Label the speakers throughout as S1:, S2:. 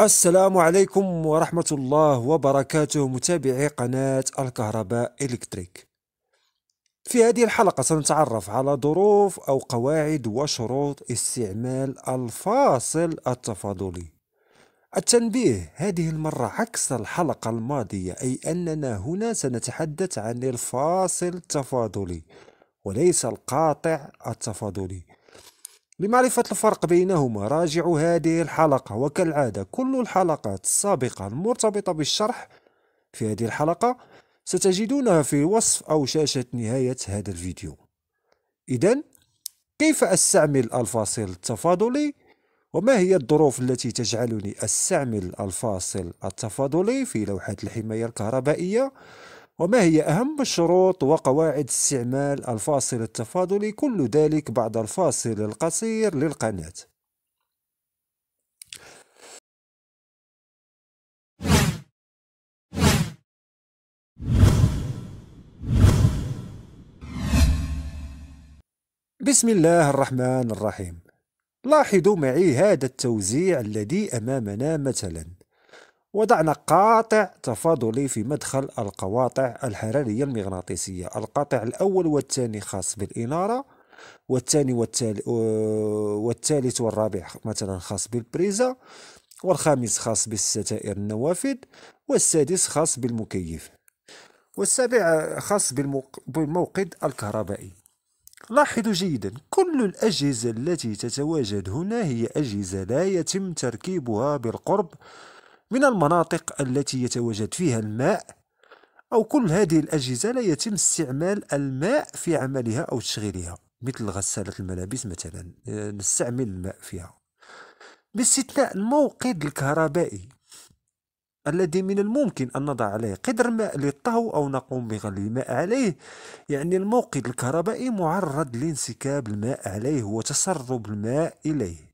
S1: السلام عليكم ورحمة الله وبركاته متابعي قناة الكهرباء إلكتريك في هذه الحلقة سنتعرف على ظروف أو قواعد وشروط استعمال الفاصل التفاضلي التنبيه هذه المرة عكس الحلقة الماضية أي أننا هنا سنتحدث عن الفاصل التفاضلي وليس القاطع التفاضلي لمعرفة الفرق بينهما راجعوا هذه الحلقة وكالعادة كل الحلقات السابقة المرتبطة بالشرح في هذه الحلقة ستجدونها في وصف أو شاشة نهاية هذا الفيديو إذا كيف أستعمل الفاصل التفاضلي وما هي الظروف التي تجعلني أستعمل الفاصل التفاضلي في لوحة الحماية الكهربائية وما هي أهم الشروط وقواعد استعمال الفاصل التفاضلي كل ذلك بعد الفاصل القصير للقناة بسم الله الرحمن الرحيم لاحظوا معي هذا التوزيع الذي أمامنا مثلاً ودعنا قاطع تفاضلي في مدخل القواطع الحرارية المغناطيسية القاطع الأول والثاني خاص بالإنارة والثاني والثالث آه، والثالث والرابع مثلا خاص بالبريزة والخامس خاص بالستائر النوافذ والسادس خاص بالمكيف والسابع خاص بالموقد الكهربائي لاحظوا جيدا كل الأجهزة التي تتواجد هنا هي أجهزة لا يتم تركيبها بالقرب من المناطق التي يتواجد فيها الماء أو كل هذه الأجهزة لا يتم استعمال الماء في عملها أو تشغيلها مثل غسالة الملابس مثلا آه، نستعمل الماء فيها باستثناء الموقد الكهربائي الذي من الممكن أن نضع عليه قدر ماء للطهو أو نقوم بغلي الماء عليه يعني الموقد الكهربائي معرض لانسكاب الماء عليه وتسرب الماء إليه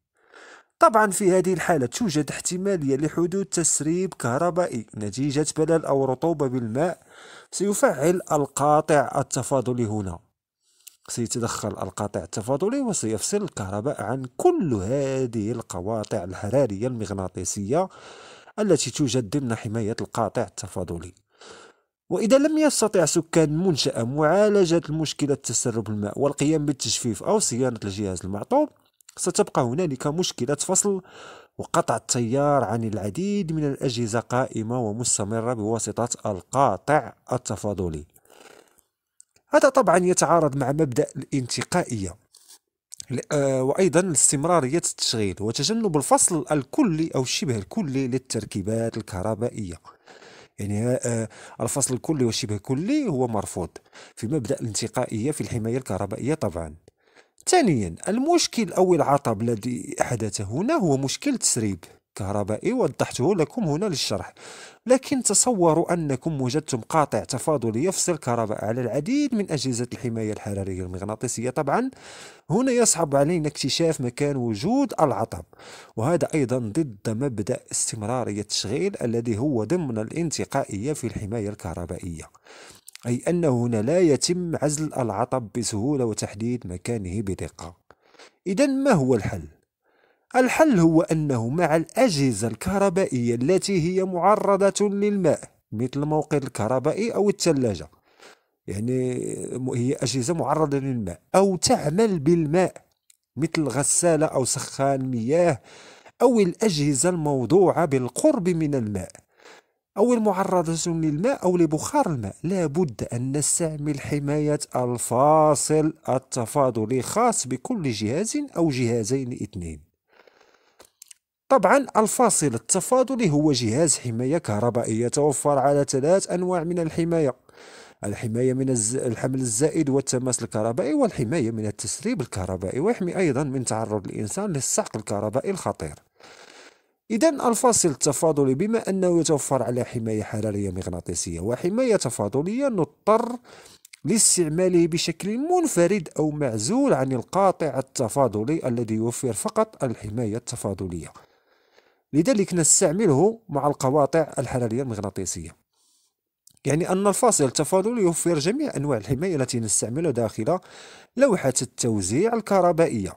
S1: طبعا في هذه الحالة توجد احتمالية لحدوث تسريب كهربائي نتيجة بلل أو رطوبة بالماء سيفعل القاطع التفاضلي هنا سيتدخل القاطع التفاضلي وسيفصل الكهرباء عن كل هذه القواطع الحرارية المغناطيسية التي توجد ضمن حماية القاطع التفاضلي وإذا لم يستطع سكان منشأة معالجة مشكلة تسرب الماء والقيام بالتجفيف أو صيانة الجهاز المعطوب ستبقى هنالك مشكلة فصل وقطع التيار عن العديد من الأجهزة قائمة ومستمرة بواسطة القاطع التفاضلي هذا طبعا يتعارض مع مبدأ الانتقائية آه، وأيضا استمرارية التشغيل وتجنب الفصل الكلي أو شبه الكلي للتركيبات الكهربائية يعني آه، آه، الفصل الكلي والشبه كلي هو مرفوض في مبدأ الانتقائية في الحماية الكهربائية طبعا ثانيا المشكل أو العطب الذي حدث هنا هو مشكل تسريب كهربائي وضحته لكم هنا للشرح لكن تصوروا أنكم وجدتم قاطع تفاضلي يفصل الكهرباء على العديد من أجهزة الحماية الحرارية المغناطيسية طبعا هنا يصعب علينا اكتشاف مكان وجود العطب وهذا أيضا ضد مبدأ استمرارية التشغيل الذي هو ضمن الانتقائية في الحماية الكهربائية أي أنه هنا لا يتم عزل العطب بسهولة وتحديد مكانه بدقة إذا ما هو الحل؟ الحل هو أنه مع الأجهزة الكهربائية التي هي معرضة للماء مثل الموقد الكهربائي أو الثلاجة يعني هي أجهزة معرضة للماء أو تعمل بالماء مثل غسالة أو سخان مياه أو الأجهزة الموضوعة بالقرب من الماء أو المعرضة للماء أو لبخار الماء لا بد أن نستعمل حماية الفاصل التفاضلي خاص بكل جهاز أو جهازين اثنين طبعا الفاصل التفاضلي هو جهاز حماية كهربائية يتوفر على ثلاث أنواع من الحماية الحماية من الحمل الزائد والتماس الكهربائي والحماية من التسريب الكهربائي ويحمي أيضا من تعرض الإنسان للصعق الكهربائي الخطير إذا الفاصل التفاضلي بما أنه يتوفر على حماية حرارية مغناطيسية وحماية تفاضلية نضطر لاستعماله بشكل منفرد أو معزول عن القاطع التفاضلي الذي يوفر فقط الحماية التفاضلية لذلك نستعمله مع القواطع الحرارية المغناطيسية يعني أن الفاصل التفاضلي يوفر جميع أنواع الحماية التي نستعملها داخل لوحة التوزيع الكهربائية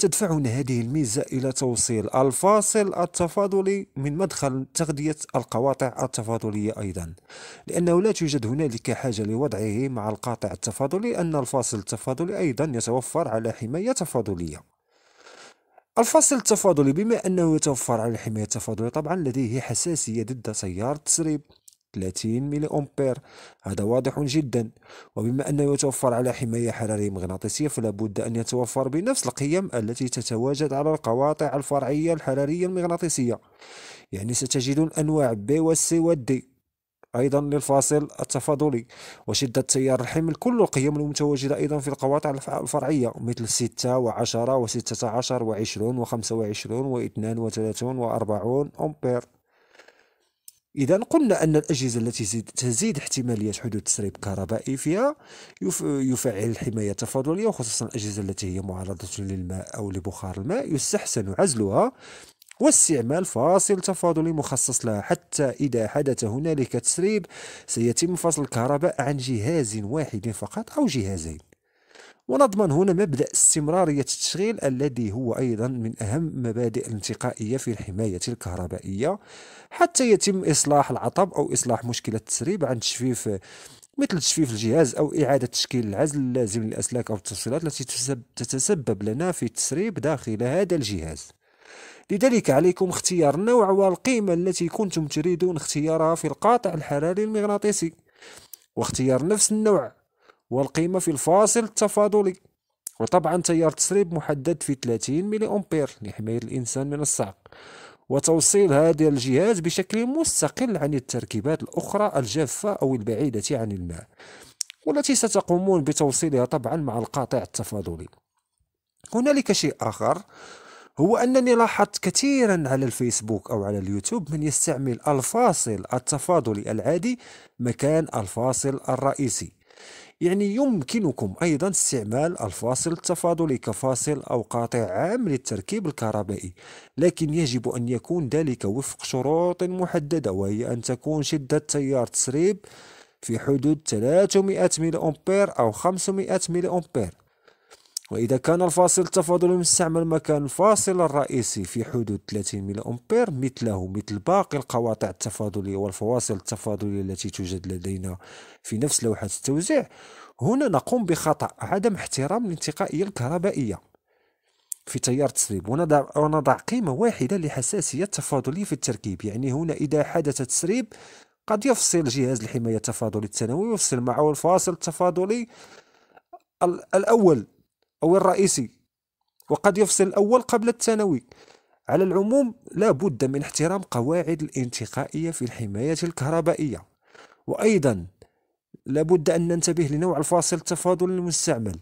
S1: تدفعنا هذه الميزة إلى توصيل الفاصل التفاضلي من مدخل تغذية القواطع التفاضلية أيضا لأنه لا توجد هنالك حاجة لوضعه مع القاطع التفاضلي أن الفاصل التفاضلي أيضا يتوفر على حماية تفاضلية الفاصل التفاضلي بما أنه يتوفر على الحماية التفاضلية طبعا لديه حساسية ضد تيار التسريب 30 ملي أمبير هذا واضح جدا وبما أنه يتوفر على حماية حرارية مغناطيسية فلا بد أن يتوفر بنفس القيم التي تتواجد على القواطع الفرعية الحرارية المغناطيسية يعني ستجدون أنواع بي و C و D أيضا للفاصل التفاضلي وشدة تيار الحمل كل القيم المتواجدة أيضا في القواطع الفرعية مثل 6 و10 و16 و20 و25 و32 و40 أمبير إذا قلنا أن الأجهزة التي تزيد احتمالية حدوث تسريب كهربائي فيها يفعل الحماية التفاضلية وخصوصا الأجهزة التي هي معرضة للماء أو لبخار الماء يستحسن عزلها واستعمال فاصل تفاضلي مخصص لها حتى إذا حدث هنالك تسريب سيتم فصل الكهرباء عن جهاز واحد فقط أو جهازين ونضمن هنا مبدأ استمرارية التشغيل الذي هو أيضا من أهم مبادئ الانتقائية في الحماية الكهربائية حتى يتم إصلاح العطب أو إصلاح مشكلة التسريب عن تجفيف مثل تجفيف الجهاز أو إعادة تشكيل العزل اللازم للأسلاك أو التوصيلات التي تتسبب لنا في التسريب داخل هذا الجهاز لذلك عليكم اختيار النوع والقيمة التي كنتم تريدون اختيارها في القاطع الحراري المغناطيسي واختيار نفس النوع والقيمة في الفاصل التفاضلي وطبعا تيار تسريب محدد في 30 ملي أمبير لحماية الإنسان من الصعق وتوصيل هذا الجهاز بشكل مستقل عن التركيبات الأخرى الجافة أو البعيدة عن الماء والتي ستقومون بتوصيلها طبعا مع القاطع التفاضلي هنالك شيء آخر هو أنني لاحظت كثيرا على الفيسبوك أو على اليوتيوب من يستعمل الفاصل التفاضلي العادي مكان الفاصل الرئيسي يعني يمكنكم أيضا استعمال الفاصل التفاضلي كفاصل أو قاطع عام للتركيب الكهربائي لكن يجب أن يكون ذلك وفق شروط محددة وهي أن تكون شدة تيار تسريب في حدود 300 ملي أمبير أو 500 ملي أمبير وإذا كان الفاصل التفاضلي المستعمل مكان الفاصل الرئيسي في حدود 30 ملي أمبير مثله مثل باقي القواطع التفاضلية والفواصل التفاضلية التي توجد لدينا في نفس لوحة التوزيع هنا نقوم بخطأ عدم احترام الانتقائية الكهربائية في تيار تسريب ونضع, ونضع قيمة واحدة لحساسية التفاضلية في التركيب يعني هنا إذا حدث تسريب قد يفصل جهاز الحماية التفاضلي الثانوي ويفصل معه الفاصل التفاضلي الأول أو الرئيسي وقد يفصل الأول قبل الثانوي على العموم لا بد من احترام قواعد الانتقائية في الحماية الكهربائية وأيضا لا بد أن ننتبه لنوع الفاصل التفاضل المستعمل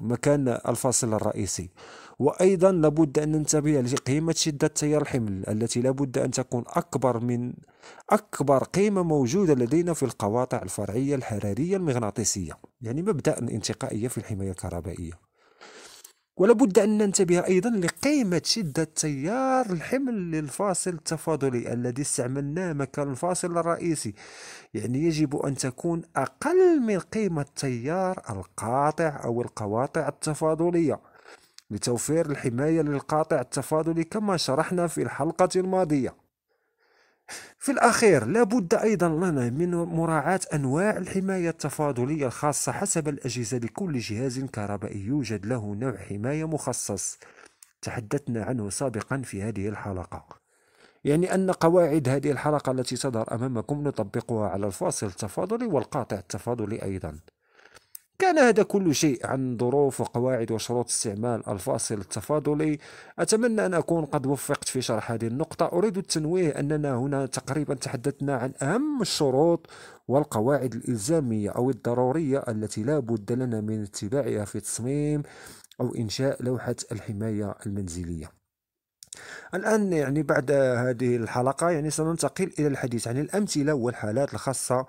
S1: مكان الفاصل الرئيسي وأيضا لابد أن ننتبه لقيمة شدة تيار الحمل التي لابد أن تكون أكبر من أكبر قيمة موجودة لدينا في القواطع الفرعية الحرارية المغناطيسية يعني مبدا الانتقائيه في الحمايه الكهربائيه ولابد أن ننتبه أيضا لقيمة شدة تيار الحمل للفاصل التفاضلي الذي استعملناه مكان الفاصل الرئيسي يعني يجب أن تكون أقل من قيمة تيار القاطع أو القواطع التفاضلية لتوفير الحماية للقاطع التفاضلي كما شرحنا في الحلقة الماضية في الأخير لابد أيضا لنا من مراعاة أنواع الحماية التفاضلية الخاصة حسب الأجهزة لكل جهاز كهربائي يوجد له نوع حماية مخصص تحدثنا عنه سابقا في هذه الحلقة يعني أن قواعد هذه الحلقة التي تظهر أمامكم نطبقها على الفاصل التفاضلي والقاطع التفاضلي أيضا كان هذا كل شيء عن ظروف وقواعد وشروط استعمال الفاصل التفاضلي أتمنى أن أكون قد وفقت في شرح هذه النقطة أريد التنويه أننا هنا تقريبا تحدثنا عن أهم الشروط والقواعد الإلزامية أو الضرورية التي لا بد لنا من اتباعها في تصميم أو إنشاء لوحة الحماية المنزلية الآن يعني بعد هذه الحلقة يعني سننتقل إلى الحديث عن الأمثلة والحالات الخاصة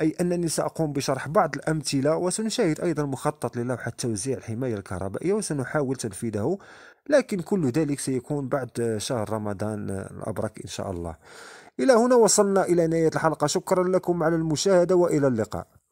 S1: أي أنني سأقوم بشرح بعض الأمثلة وسنشاهد أيضا مخطط للوحة توزيع الحماية الكهربائية وسنحاول تنفيذه لكن كل ذلك سيكون بعد شهر رمضان الأبرك إن شاء الله إلى هنا وصلنا إلى نهاية الحلقة شكرا لكم على المشاهدة وإلى اللقاء